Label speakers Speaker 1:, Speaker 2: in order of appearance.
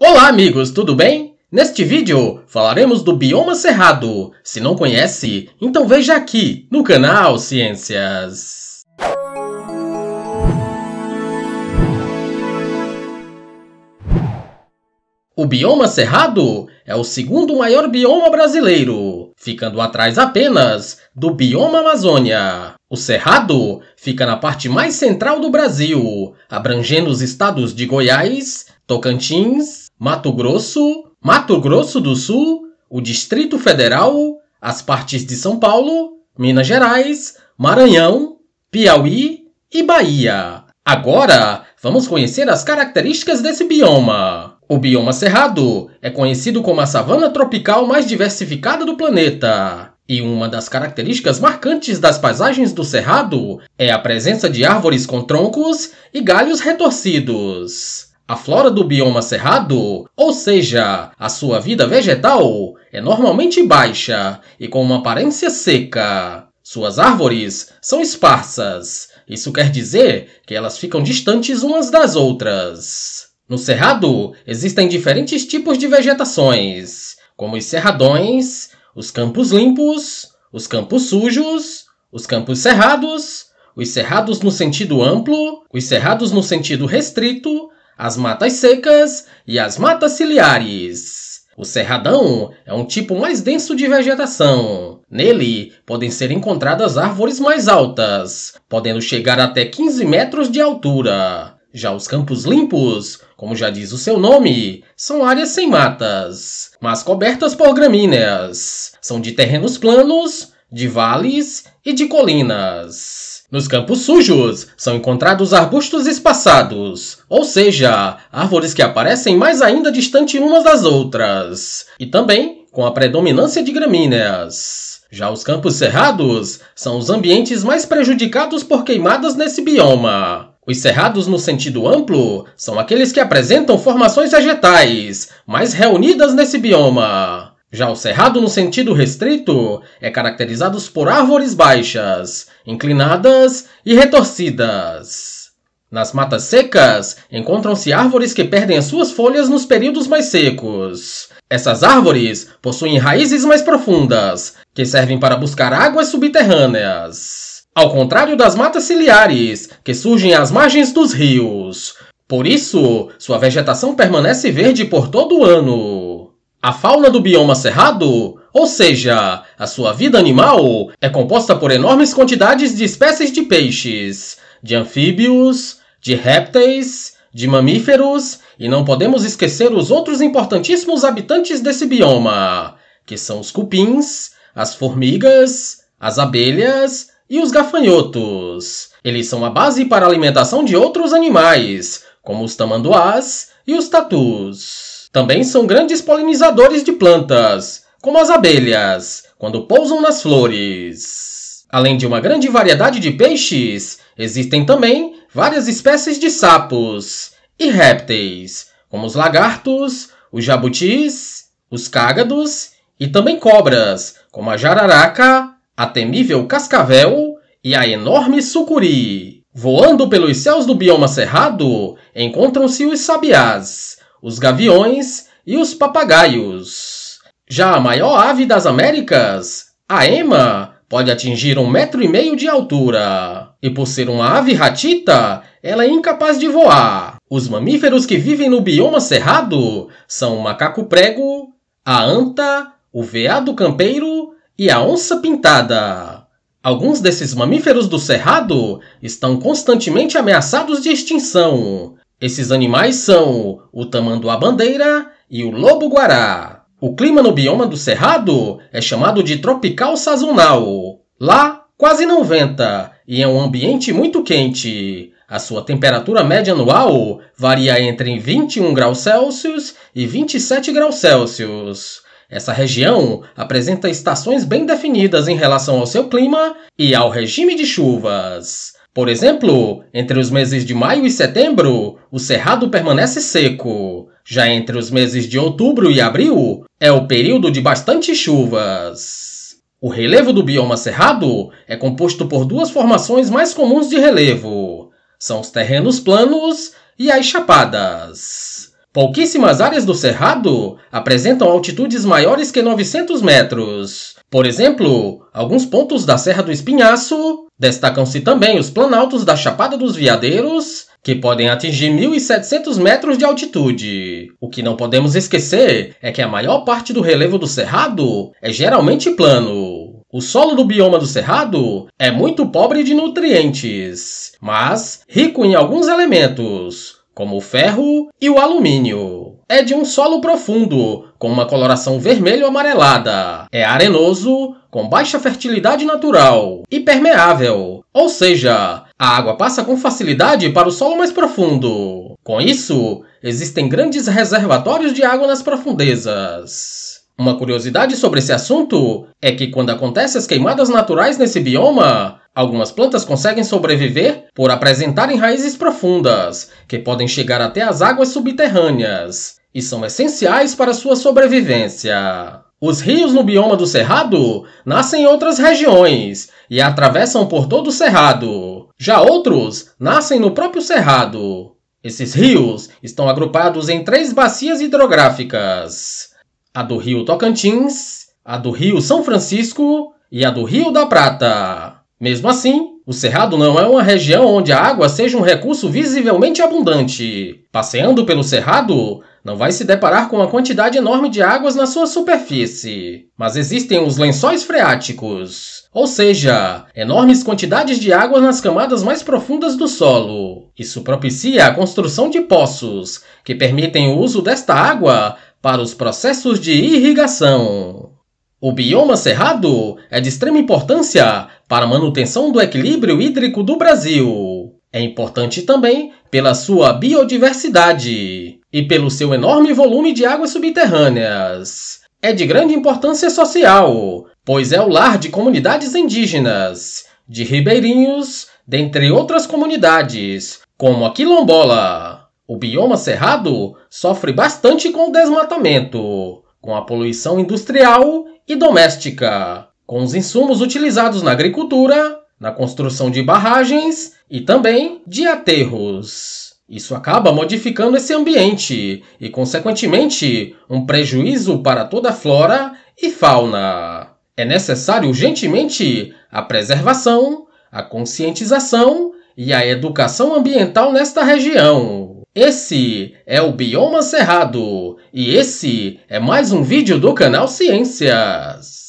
Speaker 1: Olá amigos, tudo bem? Neste vídeo falaremos do bioma cerrado. Se não conhece, então veja aqui no canal Ciências. O bioma cerrado é o segundo maior bioma brasileiro, ficando atrás apenas do bioma Amazônia. O Cerrado fica na parte mais central do Brasil, abrangendo os estados de Goiás, Tocantins, Mato Grosso, Mato Grosso do Sul, o Distrito Federal, as partes de São Paulo, Minas Gerais, Maranhão, Piauí e Bahia. Agora, vamos conhecer as características desse bioma. O bioma cerrado é conhecido como a savana tropical mais diversificada do planeta. E uma das características marcantes das paisagens do cerrado é a presença de árvores com troncos e galhos retorcidos. A flora do bioma cerrado, ou seja, a sua vida vegetal, é normalmente baixa e com uma aparência seca. Suas árvores são esparsas. Isso quer dizer que elas ficam distantes umas das outras. No cerrado, existem diferentes tipos de vegetações, como os cerradões, os campos limpos, os campos sujos, os campos cerrados, os cerrados no sentido amplo, os cerrados no sentido restrito as matas secas e as matas ciliares. O cerradão é um tipo mais denso de vegetação. Nele podem ser encontradas árvores mais altas, podendo chegar até 15 metros de altura. Já os campos limpos, como já diz o seu nome, são áreas sem matas, mas cobertas por gramíneas. São de terrenos planos, de vales e de colinas. Nos campos sujos, são encontrados arbustos espaçados, ou seja, árvores que aparecem mais ainda distante umas das outras, e também com a predominância de gramíneas. Já os campos cerrados são os ambientes mais prejudicados por queimadas nesse bioma. Os cerrados, no sentido amplo, são aqueles que apresentam formações vegetais, mais reunidas nesse bioma. Já o cerrado no sentido restrito é caracterizado por árvores baixas, inclinadas e retorcidas. Nas matas secas, encontram-se árvores que perdem as suas folhas nos períodos mais secos. Essas árvores possuem raízes mais profundas, que servem para buscar águas subterrâneas. Ao contrário das matas ciliares, que surgem às margens dos rios. Por isso, sua vegetação permanece verde por todo o ano. A fauna do bioma cerrado, ou seja, a sua vida animal, é composta por enormes quantidades de espécies de peixes, de anfíbios, de répteis, de mamíferos e não podemos esquecer os outros importantíssimos habitantes desse bioma, que são os cupins, as formigas, as abelhas e os gafanhotos. Eles são a base para a alimentação de outros animais, como os tamanduás e os tatus. Também são grandes polinizadores de plantas, como as abelhas, quando pousam nas flores. Além de uma grande variedade de peixes, existem também várias espécies de sapos e répteis, como os lagartos, os jabutis, os cágados e também cobras, como a jararaca, a temível cascavel e a enorme sucuri. Voando pelos céus do bioma cerrado, encontram-se os sabiás, os gaviões e os papagaios. Já a maior ave das Américas, a ema, pode atingir um metro e meio de altura. E por ser uma ave ratita, ela é incapaz de voar. Os mamíferos que vivem no bioma cerrado são o macaco prego, a anta, o veado campeiro e a onça pintada. Alguns desses mamíferos do cerrado estão constantemente ameaçados de extinção, esses animais são o tamanduá-bandeira e o lobo-guará. O clima no bioma do Cerrado é chamado de tropical sazonal. Lá quase não venta e é um ambiente muito quente. A sua temperatura média anual varia entre 21 graus Celsius e 27 graus Celsius. Essa região apresenta estações bem definidas em relação ao seu clima e ao regime de chuvas. Por exemplo, entre os meses de maio e setembro, o cerrado permanece seco. Já entre os meses de outubro e abril, é o período de bastante chuvas. O relevo do bioma cerrado é composto por duas formações mais comuns de relevo: são os terrenos planos e as chapadas. Pouquíssimas áreas do cerrado apresentam altitudes maiores que 900 metros. Por exemplo, alguns pontos da Serra do Espinhaço Destacam-se também os planaltos da Chapada dos Veadeiros, que podem atingir 1.700 metros de altitude. O que não podemos esquecer é que a maior parte do relevo do Cerrado é geralmente plano. O solo do bioma do Cerrado é muito pobre de nutrientes, mas rico em alguns elementos, como o ferro e o alumínio é de um solo profundo, com uma coloração vermelho-amarelada. É arenoso, com baixa fertilidade natural e permeável, ou seja, a água passa com facilidade para o solo mais profundo. Com isso, existem grandes reservatórios de água nas profundezas. Uma curiosidade sobre esse assunto é que quando acontecem as queimadas naturais nesse bioma, algumas plantas conseguem sobreviver por apresentarem raízes profundas, que podem chegar até as águas subterrâneas e são essenciais para sua sobrevivência. Os rios no bioma do Cerrado nascem em outras regiões e atravessam por todo o Cerrado. Já outros nascem no próprio Cerrado. Esses rios estão agrupados em três bacias hidrográficas a do Rio Tocantins, a do Rio São Francisco e a do Rio da Prata. Mesmo assim, o Cerrado não é uma região onde a água seja um recurso visivelmente abundante. Passeando pelo Cerrado, não vai se deparar com uma quantidade enorme de águas na sua superfície. Mas existem os lençóis freáticos, ou seja, enormes quantidades de água nas camadas mais profundas do solo. Isso propicia a construção de poços, que permitem o uso desta água para os processos de irrigação. O bioma cerrado é de extrema importância para a manutenção do equilíbrio hídrico do Brasil. É importante também pela sua biodiversidade e pelo seu enorme volume de águas subterrâneas. É de grande importância social, pois é o lar de comunidades indígenas, de ribeirinhos, dentre outras comunidades, como a quilombola. O bioma cerrado sofre bastante com o desmatamento, com a poluição industrial e doméstica, com os insumos utilizados na agricultura, na construção de barragens e também de aterros. Isso acaba modificando esse ambiente e, consequentemente, um prejuízo para toda a flora e fauna. É necessário urgentemente a preservação, a conscientização e a educação ambiental nesta região esse é o Bioma Cerrado e esse é mais um vídeo do canal Ciências.